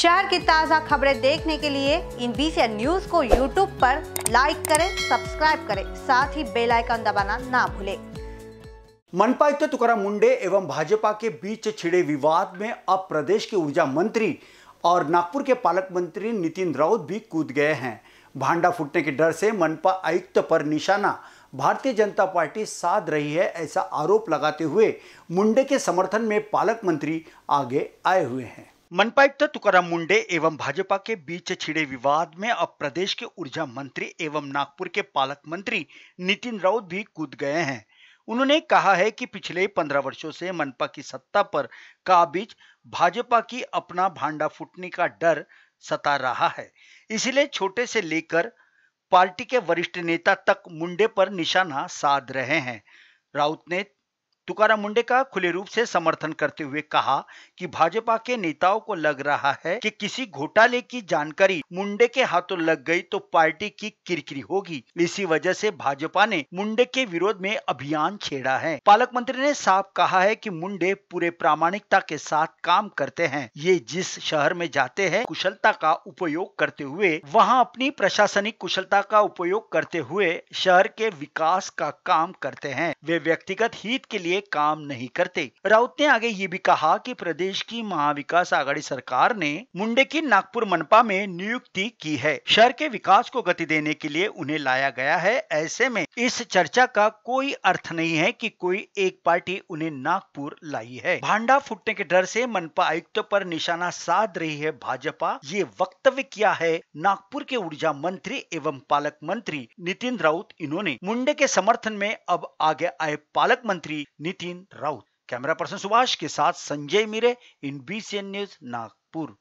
शहर की ताज़ा खबरें देखने के लिए इन बीसी न्यूज को यूट्यूब पर लाइक करें सब्सक्राइब करें साथ ही बेल आइकन दबाना ना भूलें मनपा आयुक्त तुकाराम मुंडे एवं भाजपा के बीच छिड़े विवाद में अब प्रदेश के ऊर्जा मंत्री और नागपुर के पालक मंत्री नितिन राउत भी कूद गए हैं भांडा फूटने के डर से मनपा आयुक्त पर निशाना भारतीय जनता पार्टी साध रही है ऐसा आरोप लगाते हुए मुंडे के समर्थन में पालक मंत्री आगे आए हुए हैं मनपायुक्त तुकाराम मुंडे एवं भाजपा के बीच छिड़े विवाद में अब प्रदेश के ऊर्जा मंत्री एवं नागपुर के पालक मंत्री नितिन राउत भी कूद गए हैं उन्होंने कहा है कि पिछले पंद्रह वर्षों से मनपा की सत्ता पर काबिज भाजपा की अपना भांडा फूटने का डर सता रहा है इसलिए छोटे से लेकर पार्टी के वरिष्ठ नेता तक मुंडे पर निशाना साध रहे हैं राउत ने तुकाराम मुंडे का खुले रूप से समर्थन करते हुए कहा कि भाजपा के नेताओं को लग रहा है कि किसी घोटाले की जानकारी मुंडे के हाथों लग गई तो पार्टी की किरकिरी होगी इसी वजह से भाजपा ने मुंडे के विरोध में अभियान छेड़ा है पालक मंत्री ने साफ कहा है कि मुंडे पूरे प्रामाणिकता के साथ काम करते हैं ये जिस शहर में जाते हैं कुशलता का उपयोग करते हुए वहाँ अपनी प्रशासनिक कुशलता का उपयोग करते हुए शहर के विकास का काम करते हैं वे व्यक्तिगत हित के लिए लिए काम नहीं करते राउत ने आगे ये भी कहा कि प्रदेश की महाविकास आघाड़ी सरकार ने मुंडे की नागपुर मनपा में नियुक्ति की है शहर के विकास को गति देने के लिए उन्हें लाया गया है ऐसे में इस चर्चा का कोई अर्थ नहीं है कि कोई एक पार्टी उन्हें नागपुर लाई है भांडा फूटने के डर से मनपा आयुक्त पर निशाना साध रही है भाजपा ये वक्तव्य किया है नागपुर के ऊर्जा मंत्री एवं पालक मंत्री नितिन राउत इन्होंने मुंडे के समर्थन में अब आगे आए पालक मंत्री नितिन राउत कैमरा पर्सन सुभाष के साथ Sanjay Mire N B news Nagpur